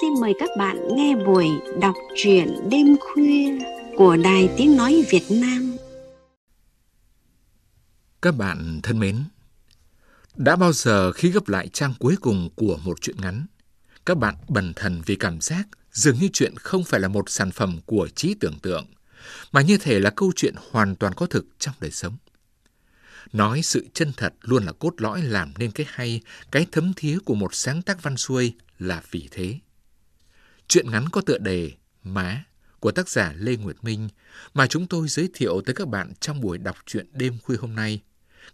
xin mời các bạn nghe buổi đọc truyện đêm khuya của Đài Tiếng Nói Việt Nam. Các bạn thân mến, đã bao giờ khi gấp lại trang cuối cùng của một truyện ngắn, các bạn bần thần vì cảm giác dường như chuyện không phải là một sản phẩm của trí tưởng tượng, mà như thể là câu chuyện hoàn toàn có thực trong đời sống. Nói sự chân thật luôn là cốt lõi làm nên cái hay, cái thấm thía của một sáng tác văn xuôi là vì thế. Chuyện ngắn có tựa đề Má của tác giả Lê Nguyệt Minh mà chúng tôi giới thiệu tới các bạn trong buổi đọc truyện đêm khuya hôm nay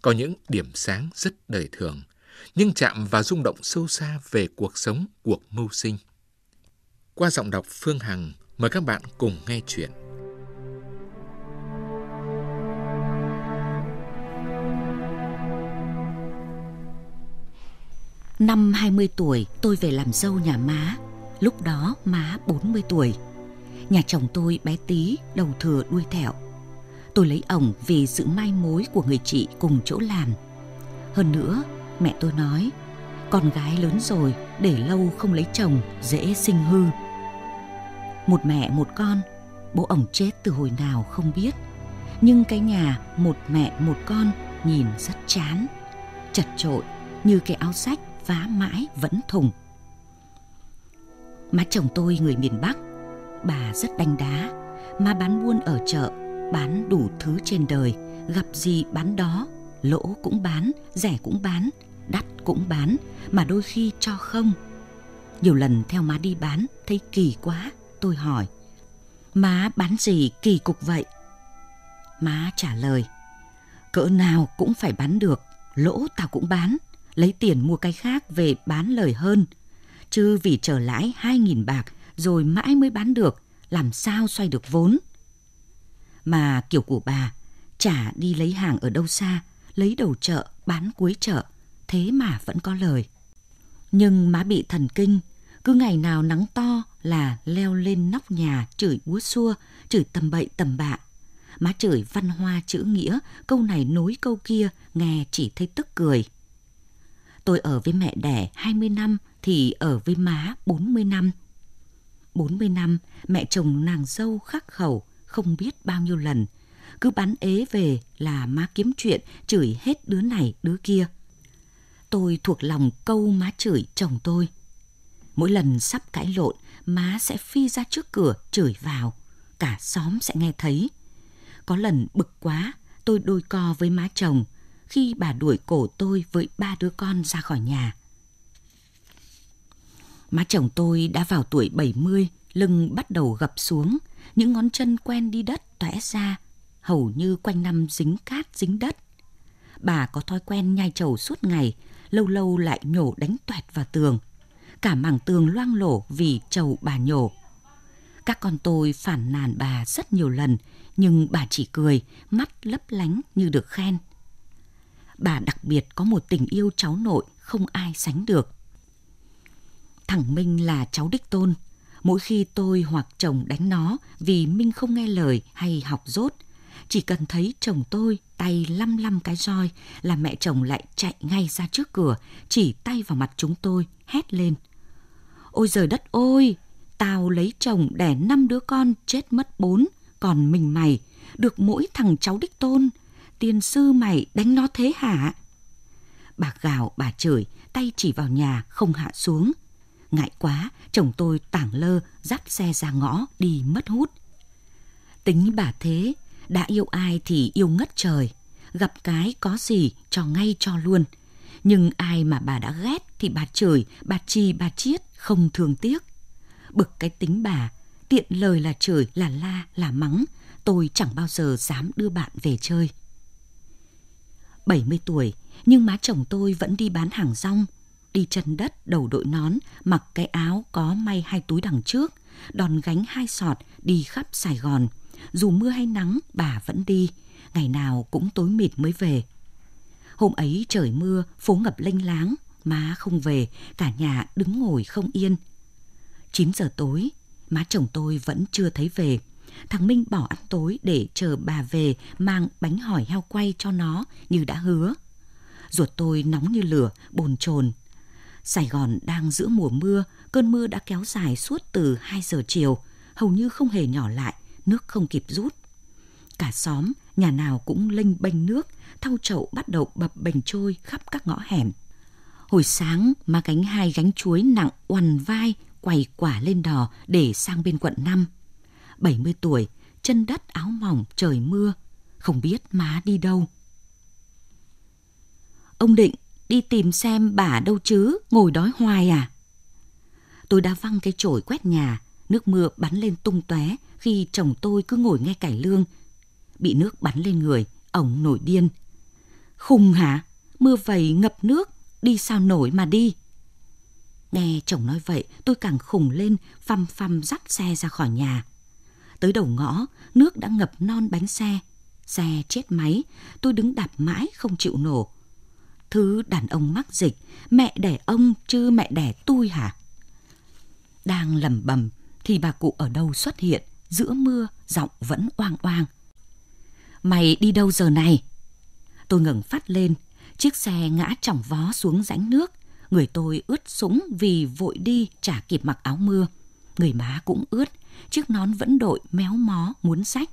có những điểm sáng rất đời thường nhưng chạm vào rung động sâu xa về cuộc sống, cuộc mưu sinh. Qua giọng đọc Phương Hằng, mời các bạn cùng nghe chuyện. Năm 20 tuổi, tôi về làm dâu nhà má lúc đó má 40 tuổi. Nhà chồng tôi bé tí, đầu thừa đuôi thẹo. Tôi lấy ổng vì sự mai mối của người chị cùng chỗ làm. Hơn nữa, mẹ tôi nói, con gái lớn rồi, để lâu không lấy chồng, dễ sinh hư. Một mẹ một con, bố ổng chết từ hồi nào không biết. Nhưng cái nhà một mẹ một con nhìn rất chán, chật trội như cái áo sách vá mãi vẫn thùng. Má chồng tôi người miền Bắc, bà rất đanh đá, má bán buôn ở chợ, bán đủ thứ trên đời, gặp gì bán đó, lỗ cũng bán, rẻ cũng bán, đắt cũng bán, mà đôi khi cho không. Nhiều lần theo má đi bán, thấy kỳ quá, tôi hỏi, má bán gì kỳ cục vậy? Má trả lời, cỡ nào cũng phải bán được, lỗ tao cũng bán, lấy tiền mua cái khác về bán lời hơn, chứ vì trở lãi 2.000 bạc rồi mãi mới bán được, làm sao xoay được vốn. Mà kiểu của bà, chả đi lấy hàng ở đâu xa, lấy đầu chợ, bán cuối chợ, thế mà vẫn có lời. Nhưng má bị thần kinh, cứ ngày nào nắng to là leo lên nóc nhà chửi búa xua, chửi tầm bậy tầm bạ. Má chửi văn hoa chữ nghĩa, câu này nối câu kia, nghe chỉ thấy tức cười. Tôi ở với mẹ đẻ 20 năm thì ở với má 40 năm. 40 năm, mẹ chồng nàng dâu khắc khẩu không biết bao nhiêu lần. Cứ bắn ế về là má kiếm chuyện chửi hết đứa này đứa kia. Tôi thuộc lòng câu má chửi chồng tôi. Mỗi lần sắp cãi lộn, má sẽ phi ra trước cửa chửi vào. Cả xóm sẽ nghe thấy. Có lần bực quá, tôi đôi co với má chồng khi bà đuổi cổ tôi với ba đứa con ra khỏi nhà. Má chồng tôi đã vào tuổi 70, lưng bắt đầu gập xuống, những ngón chân quen đi đất tóe ra, hầu như quanh năm dính cát dính đất. Bà có thói quen nhai trầu suốt ngày, lâu lâu lại nhổ đánh toẹt vào tường. Cả mảng tường loang lổ vì trầu bà nhổ. Các con tôi phản nàn bà rất nhiều lần, nhưng bà chỉ cười, mắt lấp lánh như được khen. Bà đặc biệt có một tình yêu cháu nội không ai sánh được thẳng Minh là cháu đích tôn. Mỗi khi tôi hoặc chồng đánh nó vì Minh không nghe lời hay học dốt, chỉ cần thấy chồng tôi tay lăm lăm cái roi là mẹ chồng lại chạy ngay ra trước cửa, chỉ tay vào mặt chúng tôi, hét lên. Ôi giời đất ôi, tao lấy chồng đẻ năm đứa con chết mất bốn, còn mình mày, được mỗi thằng cháu đích tôn, tiên sư mày đánh nó thế hả? Bà gào, bà chửi, tay chỉ vào nhà không hạ xuống – Ngại quá, chồng tôi tảng lơ, dắt xe ra ngõ, đi mất hút. Tính bà thế, đã yêu ai thì yêu ngất trời. Gặp cái có gì cho ngay cho luôn. Nhưng ai mà bà đã ghét thì bà chửi, bà chi bà chiết, không thương tiếc. Bực cái tính bà, tiện lời là chửi, là la, là mắng. Tôi chẳng bao giờ dám đưa bạn về chơi. 70 tuổi, nhưng má chồng tôi vẫn đi bán hàng rong, đi chân đất đầu đội nón, mặc cái áo có may hai túi đằng trước, đòn gánh hai sọt đi khắp Sài Gòn. Dù mưa hay nắng, bà vẫn đi, ngày nào cũng tối mịt mới về. Hôm ấy trời mưa, phố ngập lênh láng, má không về, cả nhà đứng ngồi không yên. 9 giờ tối, má chồng tôi vẫn chưa thấy về. Thằng Minh bỏ ăn tối để chờ bà về mang bánh hỏi heo quay cho nó như đã hứa. Ruột tôi nóng như lửa, bồn chồn Sài Gòn đang giữa mùa mưa, cơn mưa đã kéo dài suốt từ 2 giờ chiều, hầu như không hề nhỏ lại, nước không kịp rút. Cả xóm, nhà nào cũng lênh bênh nước, thau chậu bắt đầu bập bềnh trôi khắp các ngõ hẻm. Hồi sáng, má gánh hai gánh chuối nặng oằn vai, quầy quả lên đò để sang bên quận 5. 70 tuổi, chân đất áo mỏng trời mưa, không biết má đi đâu. Ông Định đi tìm xem bà đâu chứ, ngồi đói hoài à. Tôi đã văng cái chổi quét nhà, nước mưa bắn lên tung tóe khi chồng tôi cứ ngồi nghe cải lương. Bị nước bắn lên người, ổng nổi điên. Khùng hả? Mưa vầy ngập nước, đi sao nổi mà đi. Nghe chồng nói vậy, tôi càng khùng lên, phăm phăm dắt xe ra khỏi nhà. Tới đầu ngõ, nước đã ngập non bánh xe. Xe chết máy, tôi đứng đạp mãi không chịu nổ. Thứ đàn ông mắc dịch, mẹ đẻ ông chứ mẹ đẻ tôi hả? Đang lầm bầm thì bà cụ ở đâu xuất hiện, giữa mưa, giọng vẫn oang oang. Mày đi đâu giờ này? Tôi ngừng phát lên, chiếc xe ngã trọng vó xuống rãnh nước. Người tôi ướt sũng vì vội đi chả kịp mặc áo mưa. Người má cũng ướt, chiếc nón vẫn đội méo mó muốn sách.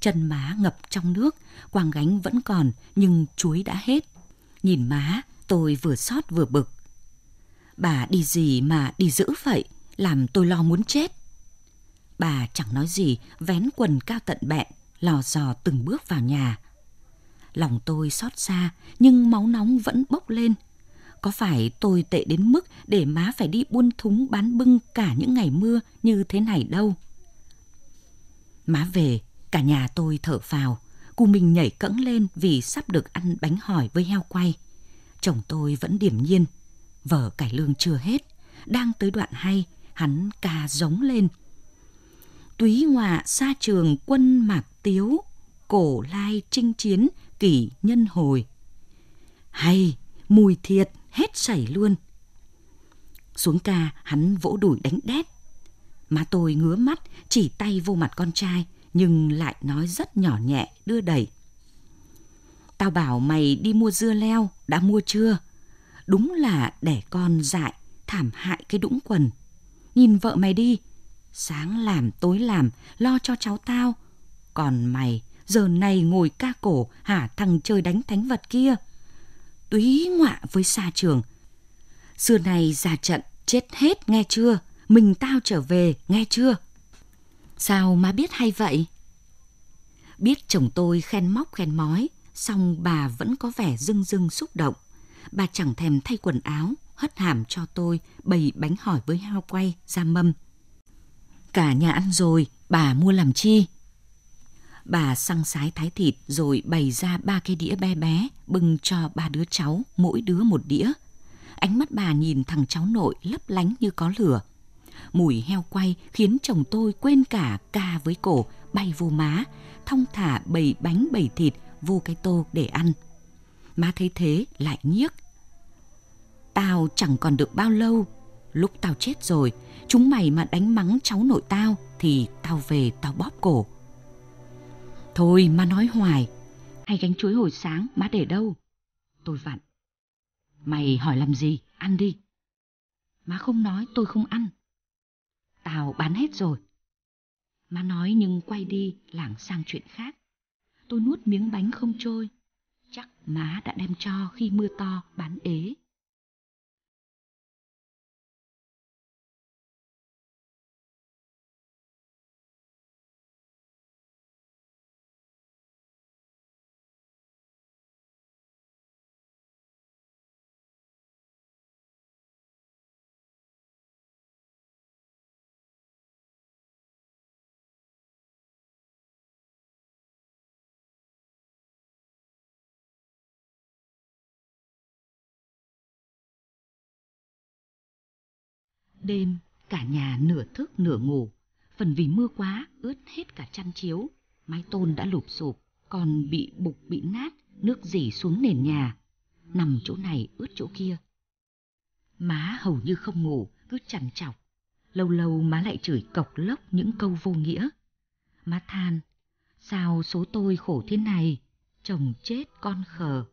Chân má ngập trong nước, quàng gánh vẫn còn nhưng chuối đã hết. Nhìn má, tôi vừa xót vừa bực. Bà đi gì mà đi dữ vậy, làm tôi lo muốn chết. Bà chẳng nói gì, vén quần cao tận bẹn, lò dò từng bước vào nhà. Lòng tôi xót xa, nhưng máu nóng vẫn bốc lên. Có phải tôi tệ đến mức để má phải đi buôn thúng bán bưng cả những ngày mưa như thế này đâu? Má về, cả nhà tôi thở phào Cô mình nhảy cẫng lên vì sắp được ăn bánh hỏi với heo quay. Chồng tôi vẫn điềm nhiên. Vở cải lương chưa hết. Đang tới đoạn hay, hắn ca giống lên. Túy ngọa xa trường quân mạc tiếu, cổ lai chinh chiến kỷ nhân hồi. Hay, mùi thiệt, hết sảy luôn. Xuống ca, hắn vỗ đùi đánh đét. Má tôi ngứa mắt, chỉ tay vô mặt con trai nhưng lại nói rất nhỏ nhẹ, đưa đẩy. Tao bảo mày đi mua dưa leo, đã mua chưa? Đúng là đẻ con dại, thảm hại cái đũng quần. Nhìn vợ mày đi, sáng làm tối làm, lo cho cháu tao. Còn mày, giờ này ngồi ca cổ, hả thằng chơi đánh thánh vật kia. Túy ngọa với xa trường. Xưa này ra trận, chết hết nghe chưa? Mình tao trở về, nghe chưa? Sao má biết hay vậy? Biết chồng tôi khen móc khen mói, xong bà vẫn có vẻ dưng dưng xúc động. Bà chẳng thèm thay quần áo, hất hàm cho tôi bày bánh hỏi với hao quay, ra mâm. Cả nhà ăn rồi, bà mua làm chi? Bà săng sái thái thịt rồi bày ra ba cái đĩa bé bé, bưng cho ba đứa cháu, mỗi đứa một đĩa. Ánh mắt bà nhìn thằng cháu nội lấp lánh như có lửa, Mùi heo quay khiến chồng tôi quên cả ca với cổ, bay vô má, thong thả bầy bánh bầy thịt vô cái tô để ăn. Má thấy thế lại nhiếc. Tao chẳng còn được bao lâu, lúc tao chết rồi, chúng mày mà đánh mắng cháu nội tao thì tao về tao bóp cổ. Thôi má nói hoài, hay gánh chuối hồi sáng má để đâu? Tôi vặn. Mày hỏi làm gì, ăn đi. Má không nói tôi không ăn. Tao bán hết rồi. Má nói nhưng quay đi lảng sang chuyện khác. Tôi nuốt miếng bánh không trôi. Chắc má đã đem cho khi mưa to bán ế. Đêm, cả nhà nửa thức nửa ngủ, phần vì mưa quá ướt hết cả chăn chiếu, mái tôn đã lụp sụp, còn bị bục bị nát, nước dỉ xuống nền nhà, nằm chỗ này ướt chỗ kia. Má hầu như không ngủ, cứ chằn chọc, lâu lâu má lại chửi cộc lốc những câu vô nghĩa. Má than, sao số tôi khổ thế này, chồng chết con khờ.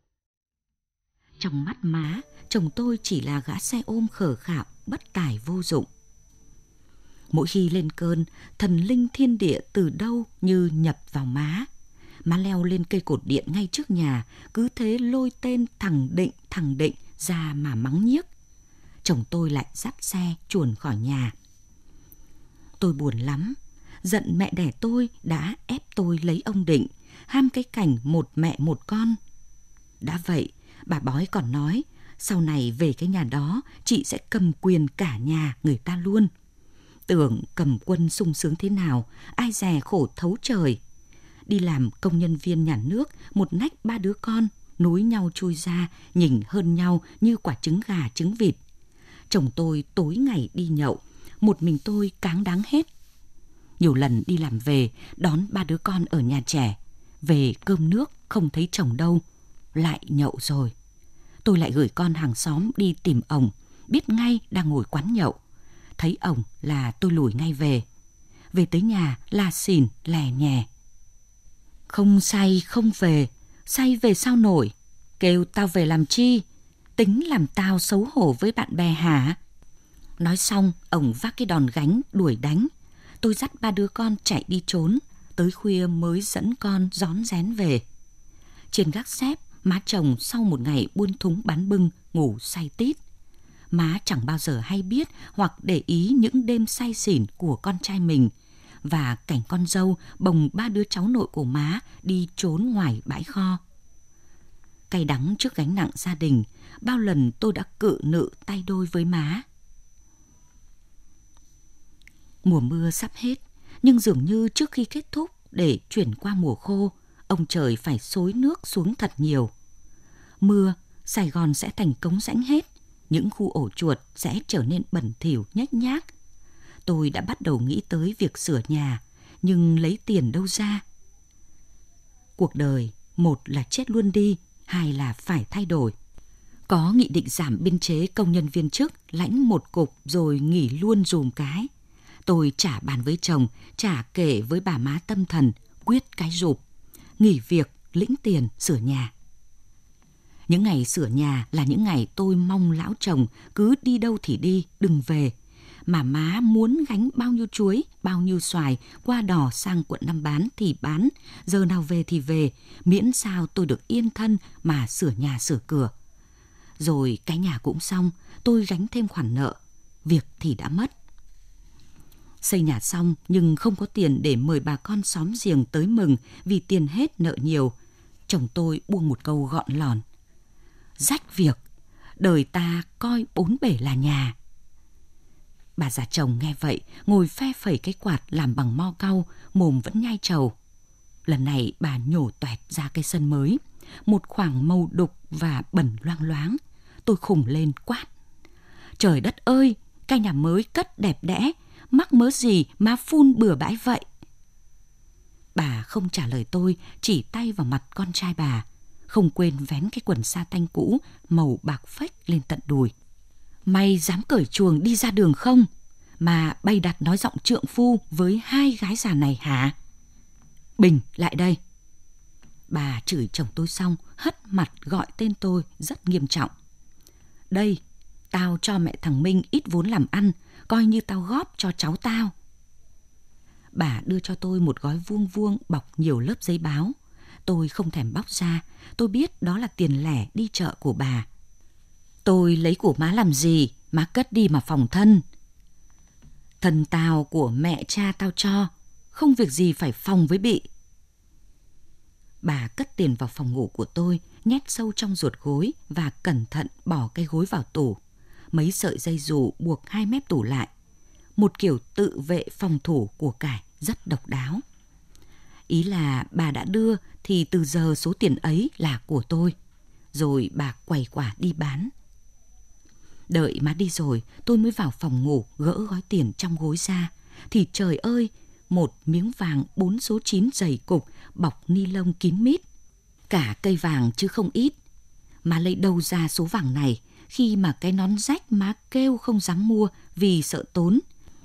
Trong mắt má, chồng tôi chỉ là gã xe ôm khờ khạo, bất tài vô dụng. Mỗi khi lên cơn, thần linh thiên địa từ đâu như nhập vào má. Má leo lên cây cột điện ngay trước nhà, cứ thế lôi tên thẳng định thẳng định ra mà mắng nhiếc. Chồng tôi lại dắt xe chuồn khỏi nhà. Tôi buồn lắm, giận mẹ đẻ tôi đã ép tôi lấy ông định, ham cái cảnh một mẹ một con. Đã vậy, bà bói còn nói sau này về cái nhà đó chị sẽ cầm quyền cả nhà người ta luôn. Tưởng cầm quân sung sướng thế nào, ai dè khổ thấu trời. Đi làm công nhân viên nhà nước, một nách ba đứa con, nối nhau chui ra, nhìn hơn nhau như quả trứng gà trứng vịt. Chồng tôi tối ngày đi nhậu, một mình tôi cáng đáng hết. Nhiều lần đi làm về, đón ba đứa con ở nhà trẻ. Về cơm nước không thấy chồng đâu, lại nhậu rồi tôi lại gửi con hàng xóm đi tìm ông, biết ngay đang ngồi quán nhậu. Thấy ông là tôi lùi ngay về. Về tới nhà la xìn, lè nhè. Không say không về, say về sao nổi, kêu tao về làm chi, tính làm tao xấu hổ với bạn bè hả? Nói xong, ông vác cái đòn gánh đuổi đánh. Tôi dắt ba đứa con chạy đi trốn, tới khuya mới dẫn con gión rén về. Trên gác xếp, Má chồng sau một ngày buôn thúng bán bưng, ngủ say tít. Má chẳng bao giờ hay biết hoặc để ý những đêm say xỉn của con trai mình và cảnh con dâu bồng ba đứa cháu nội của má đi trốn ngoài bãi kho. Cay đắng trước gánh nặng gia đình, bao lần tôi đã cự nự tay đôi với má. Mùa mưa sắp hết, nhưng dường như trước khi kết thúc để chuyển qua mùa khô, ông trời phải xối nước xuống thật nhiều. Mưa, Sài Gòn sẽ thành cống rãnh hết, những khu ổ chuột sẽ trở nên bẩn thỉu nhách nhác. Tôi đã bắt đầu nghĩ tới việc sửa nhà, nhưng lấy tiền đâu ra? Cuộc đời, một là chết luôn đi, hai là phải thay đổi. Có nghị định giảm biên chế công nhân viên chức, lãnh một cục rồi nghỉ luôn dùm cái. Tôi trả bàn với chồng, trả kể với bà má tâm thần, quyết cái rụp nghỉ việc, lĩnh tiền, sửa nhà. Những ngày sửa nhà là những ngày tôi mong lão chồng cứ đi đâu thì đi, đừng về. Mà má muốn gánh bao nhiêu chuối, bao nhiêu xoài qua đỏ sang quận năm bán thì bán, giờ nào về thì về, miễn sao tôi được yên thân mà sửa nhà sửa cửa. Rồi cái nhà cũng xong, tôi gánh thêm khoản nợ. Việc thì đã mất, Xây nhà xong nhưng không có tiền để mời bà con xóm giềng tới mừng vì tiền hết nợ nhiều. Chồng tôi buông một câu gọn lòn. Rách việc, đời ta coi bốn bể là nhà. Bà già chồng nghe vậy, ngồi phe phẩy cái quạt làm bằng mo cau, mồm vẫn nhai trầu. Lần này bà nhổ toẹt ra cái sân mới, một khoảng màu đục và bẩn loang loáng. Tôi khủng lên quát. Trời đất ơi, cái nhà mới cất đẹp đẽ, mắc mớ gì mà phun bừa bãi vậy? Bà không trả lời tôi, chỉ tay vào mặt con trai bà, không quên vén cái quần sa tanh cũ màu bạc phách lên tận đùi. May dám cởi chuồng đi ra đường không? Mà bay đặt nói giọng trượng phu với hai gái già này hả? Bình, lại đây. Bà chửi chồng tôi xong, hất mặt gọi tên tôi rất nghiêm trọng. Đây, tao cho mẹ thằng Minh ít vốn làm ăn, coi như tao góp cho cháu tao. Bà đưa cho tôi một gói vuông vuông bọc nhiều lớp giấy báo. Tôi không thèm bóc ra, tôi biết đó là tiền lẻ đi chợ của bà. Tôi lấy của má làm gì, má cất đi mà phòng thân. Thần tao của mẹ cha tao cho, không việc gì phải phòng với bị. Bà cất tiền vào phòng ngủ của tôi, nhét sâu trong ruột gối và cẩn thận bỏ cái gối vào tủ mấy sợi dây dù buộc hai mép tủ lại. Một kiểu tự vệ phòng thủ của cải rất độc đáo. Ý là bà đã đưa thì từ giờ số tiền ấy là của tôi. Rồi bà quầy quả đi bán. Đợi má đi rồi, tôi mới vào phòng ngủ gỡ gói tiền trong gối ra. Thì trời ơi, một miếng vàng bốn số chín dày cục bọc ni lông kín mít. Cả cây vàng chứ không ít. má lấy đâu ra số vàng này khi mà cái nón rách má kêu không dám mua vì sợ tốn,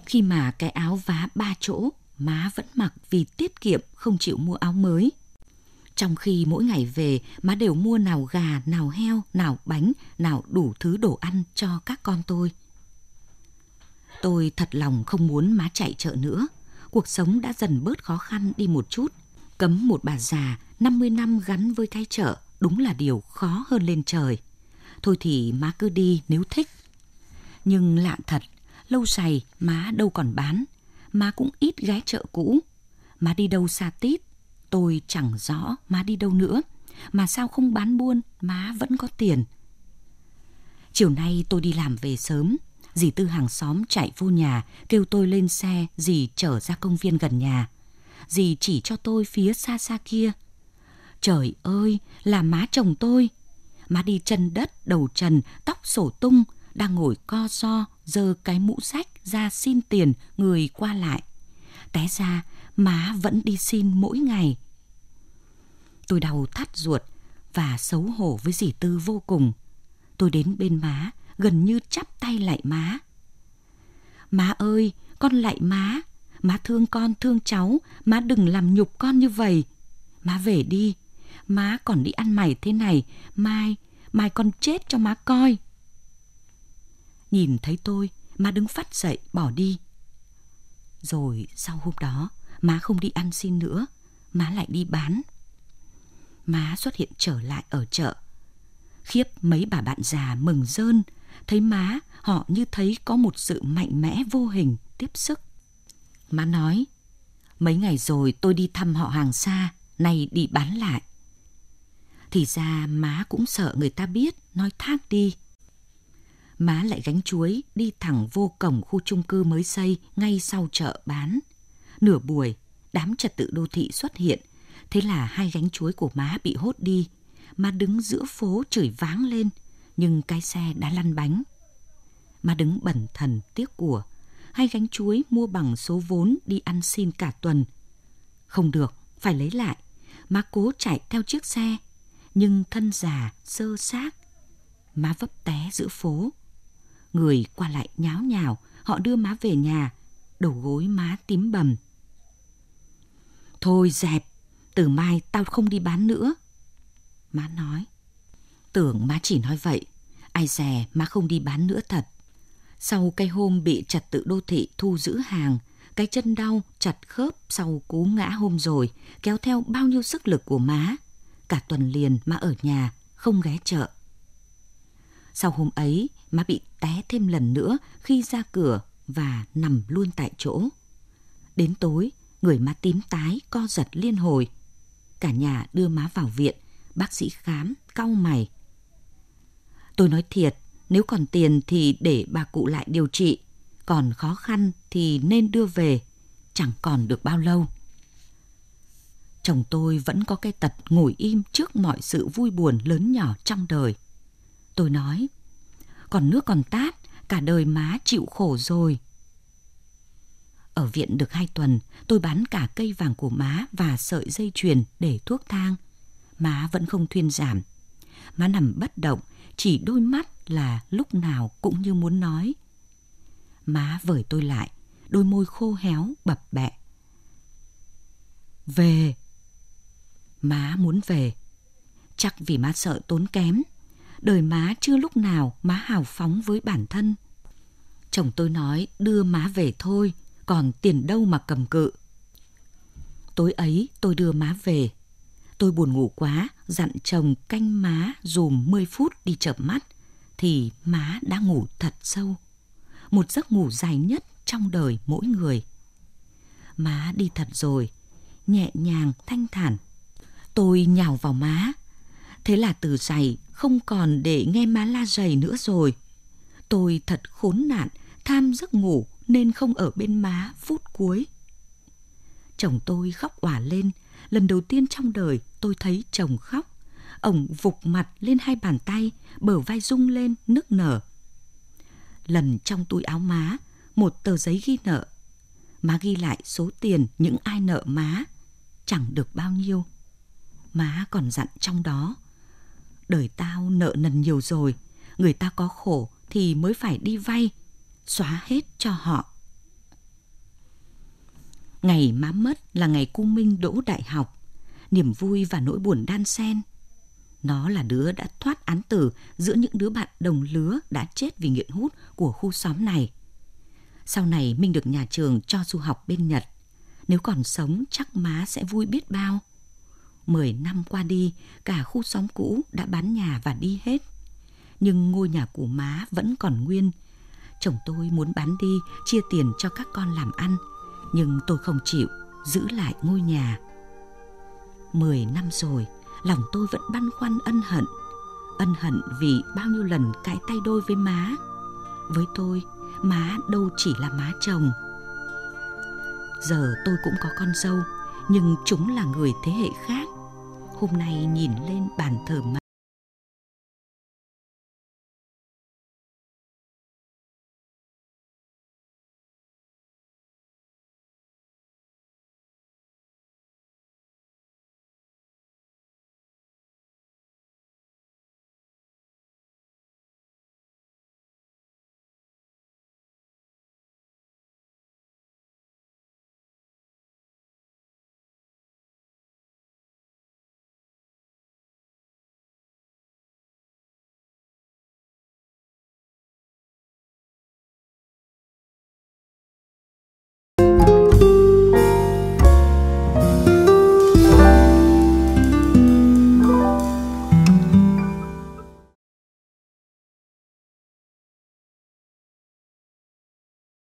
khi mà cái áo vá ba chỗ má vẫn mặc vì tiết kiệm không chịu mua áo mới. Trong khi mỗi ngày về má đều mua nào gà, nào heo, nào bánh, nào đủ thứ đồ ăn cho các con tôi. Tôi thật lòng không muốn má chạy chợ nữa. Cuộc sống đã dần bớt khó khăn đi một chút. Cấm một bà già 50 năm gắn với cái chợ đúng là điều khó hơn lên trời. Thôi thì má cứ đi nếu thích. Nhưng lạ thật, lâu dài má đâu còn bán. Má cũng ít ghé chợ cũ. Má đi đâu xa tít, tôi chẳng rõ má đi đâu nữa. Mà sao không bán buôn, má vẫn có tiền. Chiều nay tôi đi làm về sớm, dì tư hàng xóm chạy vô nhà, kêu tôi lên xe, dì chở ra công viên gần nhà. Dì chỉ cho tôi phía xa xa kia. Trời ơi, là má chồng tôi má đi chân đất, đầu trần, tóc sổ tung, đang ngồi co so, giơ cái mũ sách ra xin tiền người qua lại. Té ra, má vẫn đi xin mỗi ngày. Tôi đau thắt ruột và xấu hổ với dì Tư vô cùng. Tôi đến bên má, gần như chắp tay lại má. Má ơi, con lại má. Má thương con, thương cháu. Má đừng làm nhục con như vậy. Má về đi, Má còn đi ăn mày thế này, mai, mai con chết cho má coi. Nhìn thấy tôi, má đứng phát dậy, bỏ đi. Rồi sau hôm đó, má không đi ăn xin nữa, má lại đi bán. Má xuất hiện trở lại ở chợ. Khiếp mấy bà bạn già mừng rơn, thấy má họ như thấy có một sự mạnh mẽ vô hình tiếp sức. Má nói, mấy ngày rồi tôi đi thăm họ hàng xa, nay đi bán lại. Thì ra má cũng sợ người ta biết, nói thác đi. Má lại gánh chuối đi thẳng vô cổng khu chung cư mới xây ngay sau chợ bán. Nửa buổi, đám trật tự đô thị xuất hiện. Thế là hai gánh chuối của má bị hốt đi. Má đứng giữa phố chửi váng lên, nhưng cái xe đã lăn bánh. Má đứng bẩn thần tiếc của, hai gánh chuối mua bằng số vốn đi ăn xin cả tuần. Không được, phải lấy lại. Má cố chạy theo chiếc xe, nhưng thân già sơ xác, má vấp té giữa phố. Người qua lại nháo nhào, họ đưa má về nhà, đầu gối má tím bầm. Thôi dẹp, từ mai tao không đi bán nữa. Má nói. Tưởng má chỉ nói vậy, ai dè má không đi bán nữa thật. Sau cái hôm bị trật tự đô thị thu giữ hàng, cái chân đau chặt khớp sau cú ngã hôm rồi, kéo theo bao nhiêu sức lực của má, cả tuần liền má ở nhà, không ghé chợ. Sau hôm ấy, má bị té thêm lần nữa khi ra cửa và nằm luôn tại chỗ. Đến tối, người má tím tái co giật liên hồi. Cả nhà đưa má vào viện, bác sĩ khám, cau mày. Tôi nói thiệt, nếu còn tiền thì để bà cụ lại điều trị, còn khó khăn thì nên đưa về, chẳng còn được bao lâu chồng tôi vẫn có cái tật ngồi im trước mọi sự vui buồn lớn nhỏ trong đời. Tôi nói, còn nước còn tát, cả đời má chịu khổ rồi. Ở viện được hai tuần, tôi bán cả cây vàng của má và sợi dây chuyền để thuốc thang. Má vẫn không thuyên giảm. Má nằm bất động, chỉ đôi mắt là lúc nào cũng như muốn nói. Má vời tôi lại, đôi môi khô héo bập bẹ. Về, má muốn về. Chắc vì má sợ tốn kém, đời má chưa lúc nào má hào phóng với bản thân. Chồng tôi nói đưa má về thôi, còn tiền đâu mà cầm cự. Tối ấy tôi đưa má về. Tôi buồn ngủ quá, dặn chồng canh má dùm 10 phút đi chợp mắt, thì má đã ngủ thật sâu. Một giấc ngủ dài nhất trong đời mỗi người. Má đi thật rồi, nhẹ nhàng thanh thản Tôi nhào vào má. Thế là từ giày không còn để nghe má la giày nữa rồi. Tôi thật khốn nạn, tham giấc ngủ nên không ở bên má phút cuối. Chồng tôi khóc òa lên. Lần đầu tiên trong đời tôi thấy chồng khóc. ổng vục mặt lên hai bàn tay, bờ vai rung lên, nức nở. Lần trong túi áo má, một tờ giấy ghi nợ. Má ghi lại số tiền những ai nợ má, chẳng được bao nhiêu má còn dặn trong đó. Đời tao nợ nần nhiều rồi, người ta có khổ thì mới phải đi vay, xóa hết cho họ. Ngày má mất là ngày cung Minh đỗ đại học, niềm vui và nỗi buồn đan xen. Nó là đứa đã thoát án tử giữa những đứa bạn đồng lứa đã chết vì nghiện hút của khu xóm này. Sau này Minh được nhà trường cho du học bên Nhật. Nếu còn sống chắc má sẽ vui biết bao. 10 năm qua đi, cả khu xóm cũ đã bán nhà và đi hết. Nhưng ngôi nhà của má vẫn còn nguyên. Chồng tôi muốn bán đi, chia tiền cho các con làm ăn. Nhưng tôi không chịu, giữ lại ngôi nhà. mười năm rồi, lòng tôi vẫn băn khoăn ân hận. Ân hận vì bao nhiêu lần cãi tay đôi với má. Với tôi, má đâu chỉ là má chồng. Giờ tôi cũng có con dâu, nhưng chúng là người thế hệ khác hôm nay nhìn lên bàn thờ